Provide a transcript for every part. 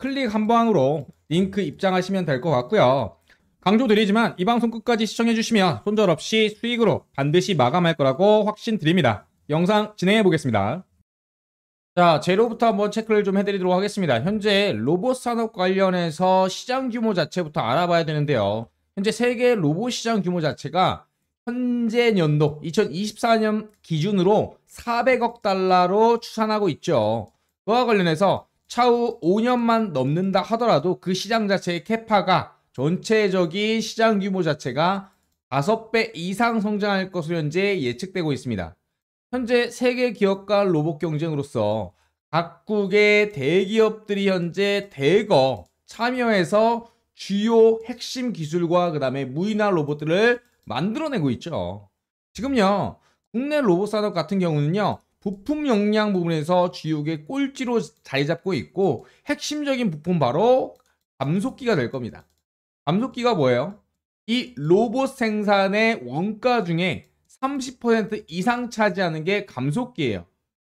클릭 한 방으로 링크 입장하시면 될 것 같고요. 강조드리지만 이 방송 끝까지 시청해주시면 손절 없이 수익으로 반드시 마감할 거라고 확신드립니다. 영상 진행해 보겠습니다. 자, 제로부터 한번 체크를 좀 해드리도록 하겠습니다. 현재 로봇 산업 관련해서 시장 규모 자체부터 알아봐야 되는데요. 현재 세계 로봇 시장 규모 자체가 현재 연도 2024년 기준으로 400억 달러로 추산하고 있죠. 그와 관련해서 차후 5년만 넘는다 하더라도 그 시장 자체의 캐파가 전체적인 시장 규모 자체가 5배 이상 성장할 것으로 현재 예측되고 있습니다. 현재 세계 기업과 로봇 경쟁으로서 각국의 대기업들이 현재 대거 참여해서 주요 핵심 기술과 그 다음에 무인화 로봇들을 만들어내고 있죠. 지금요, 국내 로봇 산업 같은 경우는요, 부품 용량 부분에서 GU의 꼴찌로 자리 잡고 있고 핵심적인 부품 바로 감속기가 될 겁니다. 감속기가 뭐예요? 이 로봇 생산의 원가 중에 30% 이상 차지하는 게 감속기예요.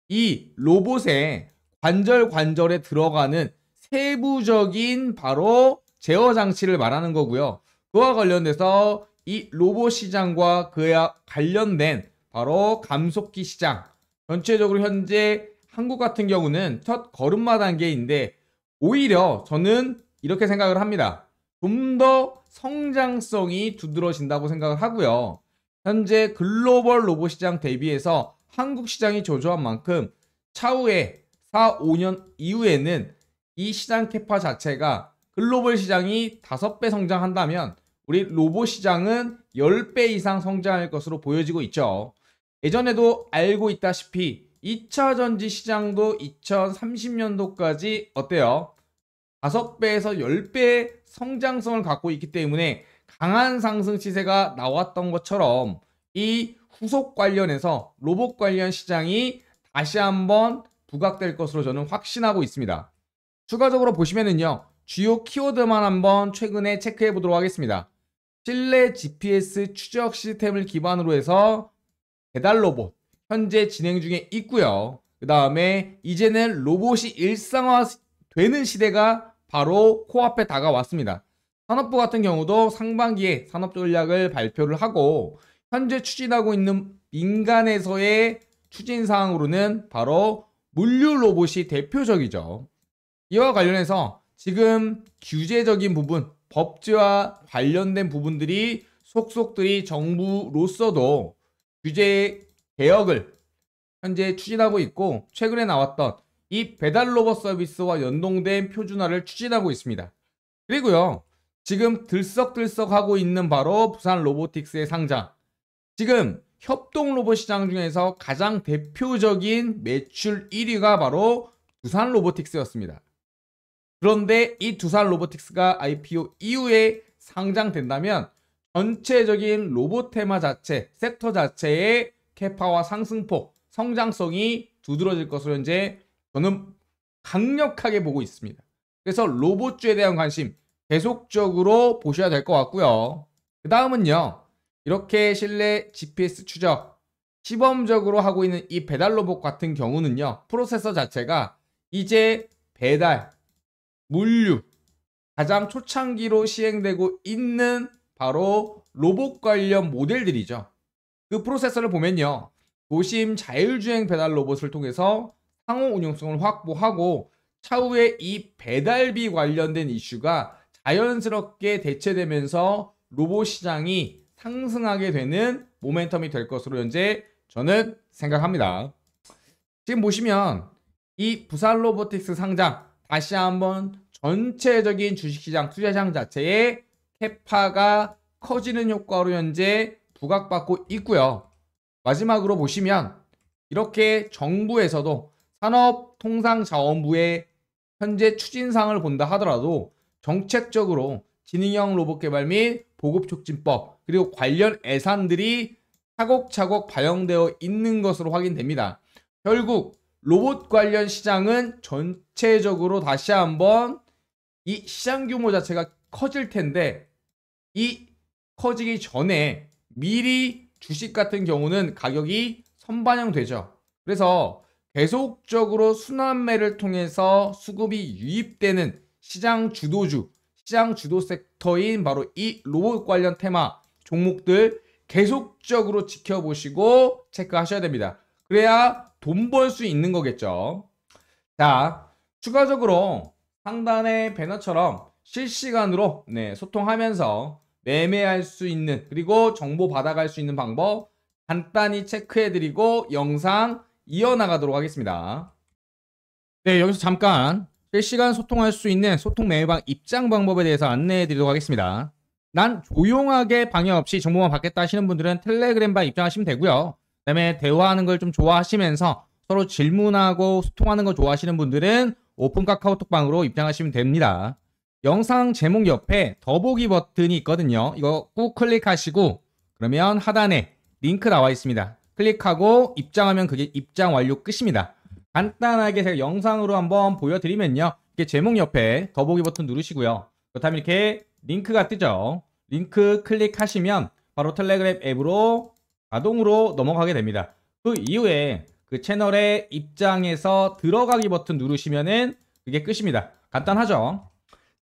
이 로봇의 관절 관절에 들어가는 세부적인 바로 제어 장치를 말하는 거고요. 그와 관련돼서 이 로봇 시장과 그와 관련된 바로 감속기 시장 전체적으로 현재 한국 같은 경우는 첫 걸음마 단계인데 오히려 저는 이렇게 생각을 합니다. 좀 더 성장성이 두드러진다고 생각을 하고요. 현재 글로벌 로봇 시장 대비해서 한국 시장이 저조한 만큼 차후에 4, 5년 이후에는 이 시장 캐파 자체가 글로벌 시장이 5배 성장한다면 우리 로봇 시장은 10배 이상 성장할 것으로 보여지고 있죠. 예전에도 알고 있다시피 2차 전지 시장도 2030년도까지 어때요? 5배에서 10배의 성장성을 갖고 있기 때문에 강한 상승 시세가 나왔던 것처럼 이 후속 관련해서 로봇 관련 시장이 다시 한번 부각될 것으로 저는 확신하고 있습니다. 추가적으로 보시면은요. 주요 키워드만 한번 최근에 체크해 보도록 하겠습니다. 실내 GPS 추적 시스템을 기반으로 해서 배달 로봇 현재 진행 중에 있고요. 그 다음에 이제는 로봇이 일상화되는 시대가 바로 코앞에 다가왔습니다. 산업부 같은 경우도 상반기에 산업 전략을 발표를 하고 현재 추진하고 있는 민간에서의 추진 사항으로는 바로 물류 로봇이 대표적이죠. 이와 관련해서 지금 규제적인 부분, 법제와 관련된 부분들이 속속들이 정부로서도 규제 개혁을 현재 추진하고 있고 최근에 나왔던 이 배달 로봇 서비스와 연동된 표준화를 추진하고 있습니다. 그리고요. 지금 들썩들썩 하고 있는 바로 부산 로보틱스의 상장. 지금 협동 로봇 시장 중에서 가장 대표적인 매출 1위가 바로 두산 로보틱스였습니다. 그런데 이 두산 로보틱스가 IPO 이후에 상장된다면 전체적인 로봇 테마 자체, 섹터 자체의 캐파와 상승폭, 성장성이 두드러질 것으로 현재 저는 강력하게 보고 있습니다. 그래서 로봇주에 대한 관심 계속적으로 보셔야 될 것 같고요. 그 다음은요. 이렇게 실내 GPS 추적, 시범적으로 하고 있는 이 배달 로봇 같은 경우는요. 프로세서 자체가 이제 배달, 물류, 가장 초창기로 시행되고 있는 바로 로봇 관련 모델들이죠. 그 프로세서를 보면요. 도심 자율주행 배달 로봇을 통해서 상호 운용성을 확보하고 차후에 이 배달비 관련된 이슈가 자연스럽게 대체되면서 로봇 시장이 상승하게 되는 모멘텀이 될 것으로 현재 저는 생각합니다. 지금 보시면 이 부산 로보틱스 상장 다시 한번 전체적인 주식시장 투자장 자체에 해파가 커지는 효과로 현재 부각받고 있고요. 마지막으로 보시면 이렇게 정부에서도 산업통상자원부의 현재 추진상을 본다 하더라도 정책적으로 지능형 로봇 개발 및 보급 촉진법 그리고 관련 예산들이 차곡차곡 반영되어 있는 것으로 확인됩니다. 결국 로봇 관련 시장은 전체적으로 다시 한번 이 시장 규모 자체가 커질 텐데 이 커지기 전에 미리 주식 같은 경우는 가격이 선반영되죠. 그래서 계속적으로 순환매를 통해서 수급이 유입되는 시장 주도주, 시장 주도 섹터인 바로 이 로봇 관련 테마 종목들 계속적으로 지켜보시고 체크하셔야 됩니다. 그래야 돈 벌 수 있는 거겠죠. 자, 추가적으로 상단의 배너처럼 실시간으로 네, 소통하면서 매매할 수 있는 그리고 정보 받아갈 수 있는 방법 간단히 체크해드리고 영상 이어나가도록 하겠습니다. 네 여기서 잠깐 실시간 소통할 수 있는 소통 매매방 입장 방법에 대해서 안내해드리도록 하겠습니다. 난 조용하게 방해 없이 정보만 받겠다 하시는 분들은 텔레그램방 입장하시면 되고요. 그다음에 대화하는 걸 좀 좋아하시면서 서로 질문하고 소통하는 걸 좋아하시는 분들은 오픈 카카오톡방으로 입장하시면 됩니다. 영상 제목 옆에 더보기 버튼이 있거든요. 이거 꾹 클릭하시고 그러면 하단에 링크 나와 있습니다. 클릭하고 입장하면 그게 입장 완료 끝입니다. 간단하게 제가 영상으로 한번 보여드리면요. 이게 제목 옆에 더보기 버튼 누르시고요. 그렇다면 이렇게 링크가 뜨죠. 링크 클릭하시면 바로 텔레그램 앱으로 자동으로 넘어가게 됩니다. 그 이후에 그 채널의 입장에서 들어가기 버튼 누르시면은 그게 끝입니다. 간단하죠?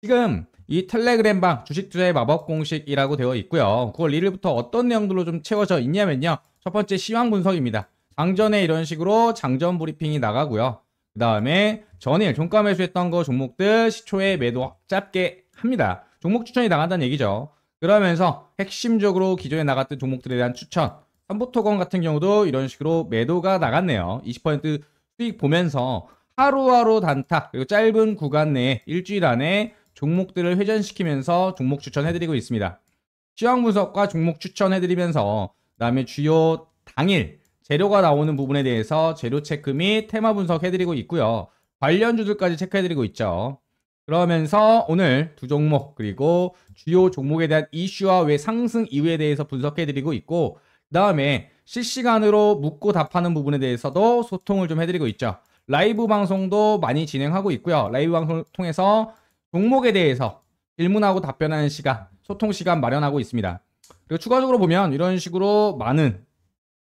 지금 이 텔레그램 방 주식 투자의 마법 공식이라고 되어 있고요. 9월 1일부터 어떤 내용들로 좀 채워져 있냐면요. 첫 번째 시황 분석입니다. 장전에 이런 식으로 장전 브리핑이 나가고요. 그 다음에 전일 종가 매수했던 거 종목들 시초에 매도 짧게 합니다. 종목 추천이 나간다는 얘기죠. 그러면서 핵심적으로 기존에 나갔던 종목들에 대한 추천. 삼보토건 같은 경우도 이런 식으로 매도가 나갔네요. 20% 수익 보면서 하루하루 단타 그리고 짧은 구간 내에 일주일 안에 종목들을 회전시키면서 종목 추천해드리고 있습니다. 시황 분석과 종목 추천해드리면서 그다음에 주요 당일 재료가 나오는 부분에 대해서 재료 체크 및 테마 분석해드리고 있고요. 관련주들까지 체크해드리고 있죠. 그러면서 오늘 두 종목 그리고 주요 종목에 대한 이슈와 왜 상승 이유에 대해서 분석해드리고 있고 그 다음에 실시간으로 묻고 답하는 부분에 대해서도 소통을 좀 해드리고 있죠. 라이브 방송도 많이 진행하고 있고요. 라이브 방송을 통해서 종목에 대해서 질문하고 답변하는 시간, 소통 시간 마련하고 있습니다. 그리고 추가적으로 보면 이런 식으로 많은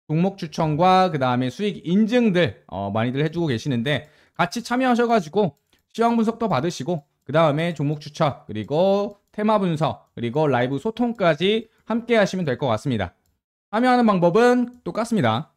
종목 추천과 그 다음에 수익 인증들 어, 많이들 해주고 계시는데 같이 참여하셔가지고 시황 분석도 받으시고 그 다음에 종목 추천 그리고 테마 분석 그리고 라이브 소통까지 함께 하시면 될 것 같습니다. 참여하는 방법은 똑같습니다.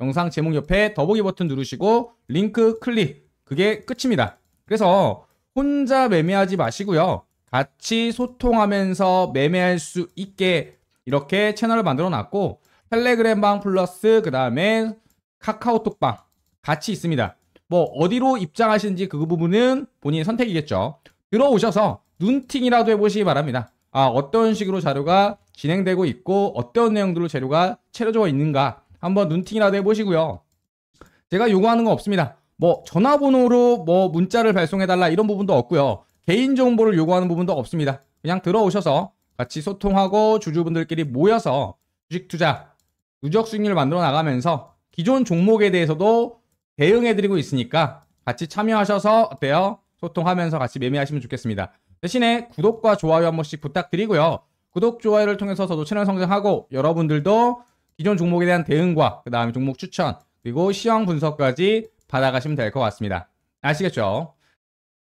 영상 제목 옆에 더보기 버튼 누르시고 링크 클릭 그게 끝입니다. 그래서 혼자 매매하지 마시고요. 같이 소통하면서 매매할 수 있게 이렇게 채널을 만들어 놨고 텔레그램방 플러스 그 다음에 카카오톡방 같이 있습니다. 뭐 어디로 입장하시는지 그 부분은 본인의 선택이겠죠. 들어오셔서 눈팅이라도 해보시기 바랍니다. 아 어떤 식으로 자료가 진행되고 있고 어떤 내용들로 재료가 채려져 있는가 한번 눈팅이라도 해보시고요. 제가 요구하는 거 없습니다. 뭐 전화번호로 뭐 문자를 발송해달라 이런 부분도 없고요. 개인정보를 요구하는 부분도 없습니다. 그냥 들어오셔서 같이 소통하고 주주분들끼리 모여서 주식 투자, 누적 수익률 만들어 나가면서 기존 종목에 대해서도 대응해드리고 있으니까 같이 참여하셔서 어때요? 소통하면서 같이 매매하시면 좋겠습니다. 대신에 구독과 좋아요 한 번씩 부탁드리고요. 구독, 좋아요를 통해서 저도 채널 성장하고 여러분들도 기존 종목에 대한 대응과 그 다음에 종목 추천 그리고 시황 분석까지 받아가시면 될 것 같습니다. 아시겠죠?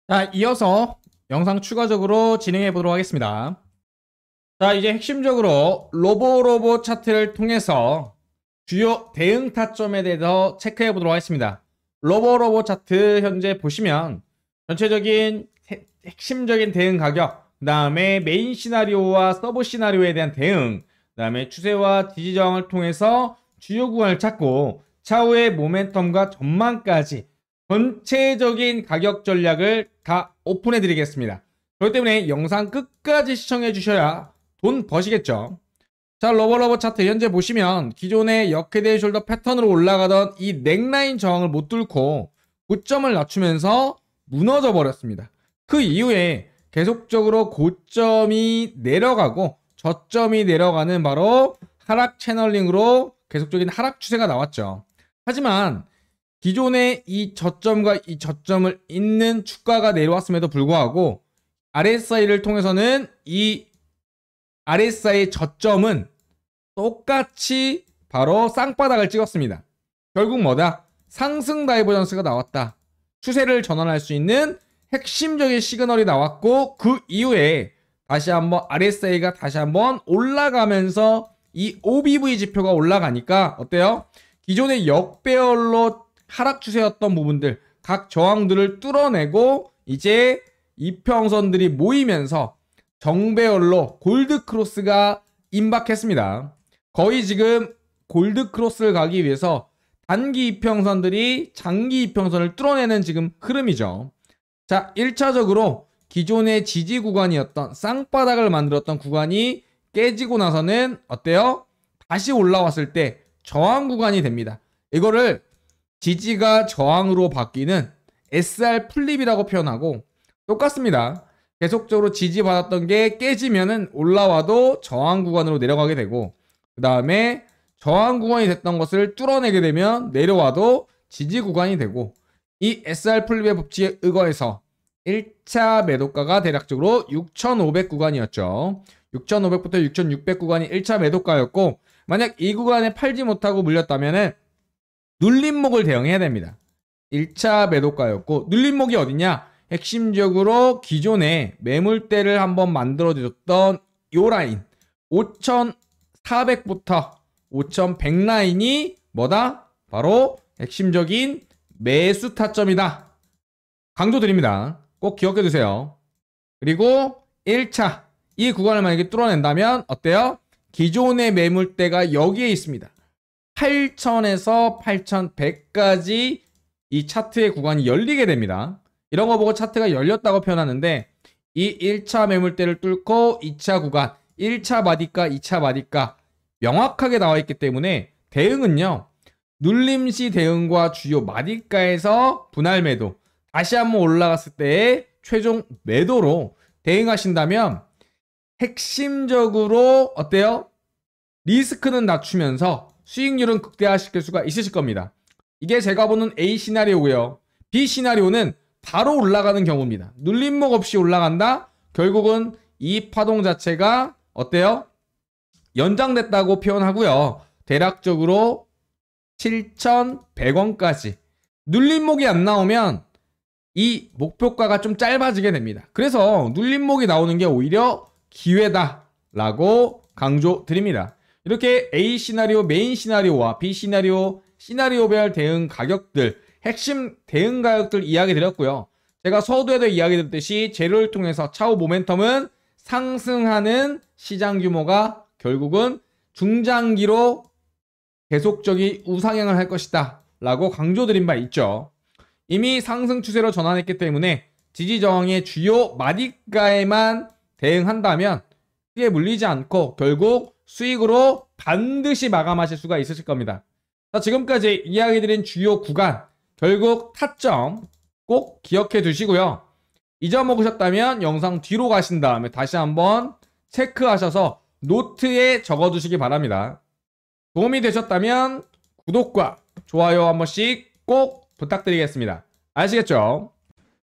자, 이어서 영상 추가적으로 진행해 보도록 하겠습니다. 자, 이제 핵심적으로 로보로보 차트를 통해서 주요 대응 타점에 대해서 체크해 보도록 하겠습니다. 로보로보 차트 현재 보시면 전체적인 핵심적인 대응 가격, 그 다음에 메인 시나리오와 서브 시나리오에 대한 대응, 그 다음에 추세와 지지 저항을 통해서 주요 구간을 찾고 차후의 모멘텀과 전망까지 전체적인 가격 전략을 다 오픈해 드리겠습니다. 그렇기 때문에 영상 끝까지 시청해 주셔야 돈 버시겠죠. 자 러버러버 차트 현재 보시면 기존의 역대드 숄더 패턴으로 올라가던 이 넥라인 저항을 못 뚫고 고점을 낮추면서 무너져 버렸습니다. 그 이후에 계속적으로 고점이 내려가고 저점이 내려가는 바로 하락 채널링으로 계속적인 하락 추세가 나왔죠. 하지만 기존의 이 저점과 이 저점을 잇는 주가가 내려왔음에도 불구하고 RSI를 통해서는 이 RSI의 저점은 똑같이 바로 쌍바닥을 찍었습니다. 결국 뭐다? 상승 다이버전스가 나왔다. 추세를 전환할 수 있는 핵심적인 시그널이 나왔고 그 이후에 다시 한번 RSI가 다시 한번 올라가면서 이 OBV 지표가 올라가니까 어때요? 기존의 역배열로 하락 추세였던 부분들 각 저항들을 뚫어내고 이제 이평선들이 모이면서 정배열로 골드 크로스가 임박했습니다. 거의 지금 골드 크로스를 가기 위해서 단기 이평선들이 장기 이평선을 뚫어내는 지금 흐름이죠. 자, 1차적으로 기존의 지지 구간이었던 쌍바닥을 만들었던 구간이 깨지고 나서는 어때요? 다시 올라왔을 때 저항 구간이 됩니다. 이거를 지지가 저항으로 바뀌는 SR 플립이라고 표현하고 똑같습니다. 계속적으로 지지받았던 게 깨지면은 올라와도 저항 구간으로 내려가게 되고 그 다음에 저항 구간이 됐던 것을 뚫어내게 되면 내려와도 지지 구간이 되고 이 SR 플립의 법칙에 의거해서 1차 매도가가 대략적으로 6,500 구간이었죠. 6,500부터 6,600 구간이 1차 매도가였고 만약 이 구간에 팔지 못하고 물렸다면은 눌림목을 대응해야 됩니다. 1차 매도가였고 눌림목이 어디냐? 핵심적으로 기존에 매물대를 한번 만들어줬던 요 라인 5,400부터 5,100 라인이 뭐다? 바로 핵심적인 매수 타점이다. 강조드립니다. 꼭 기억해 두세요. 그리고 1차 이 구간을 만약에 뚫어낸다면 어때요? 기존의 매물대가 여기에 있습니다. 8,000에서 8,100까지 이 차트의 구간이 열리게 됩니다. 이런 거 보고 차트가 열렸다고 표현하는데 이 1차 매물대를 뚫고 2차 구간, 1차 마디가 2차 마디가 명확하게 나와 있기 때문에 대응은요. 눌림시 대응과 주요 마디가에서 분할 매도, 다시 한번 올라갔을 때의 최종 매도로 대응하신다면 핵심적으로 어때요? 리스크는 낮추면서 수익률은 극대화시킬 수가 있으실 겁니다. 이게 제가 보는 A 시나리오고요. B 시나리오는 바로 올라가는 경우입니다. 눌림목 없이 올라간다? 결국은 이 파동 자체가 어때요? 연장됐다고 표현하고요. 대략적으로 7,100원까지 눌림목이 안 나오면 이 목표가가 좀 짧아지게 됩니다. 그래서 눌림목이 나오는 게 오히려 기회다라고 강조드립니다. 이렇게 A 시나리오 메인 시나리오와 B 시나리오 시나리오별 대응 가격들 핵심 대응 가격들 이야기 드렸고요. 제가 서두에도 이야기 드렸듯이 재료를 통해서 차후 모멘텀은 상승하는 시장 규모가 결국은 중장기로 계속적인 우상향을 할 것이다 라고 강조드린 바 있죠. 이미 상승 추세로 전환했기 때문에 지지 저항의 주요 마디가에만 대응한다면 크게 물리지 않고 결국 수익으로 반드시 마감하실 수가 있으실 겁니다. 자, 지금까지 이야기드린 주요 구간 결국 타점 꼭 기억해 두시고요. 잊어먹으셨다면 영상 뒤로 가신 다음에 다시 한번 체크하셔서 노트에 적어두시기 바랍니다. 도움이 되셨다면 구독과 좋아요 한 번씩 꼭 부탁드리겠습니다. 아시겠죠?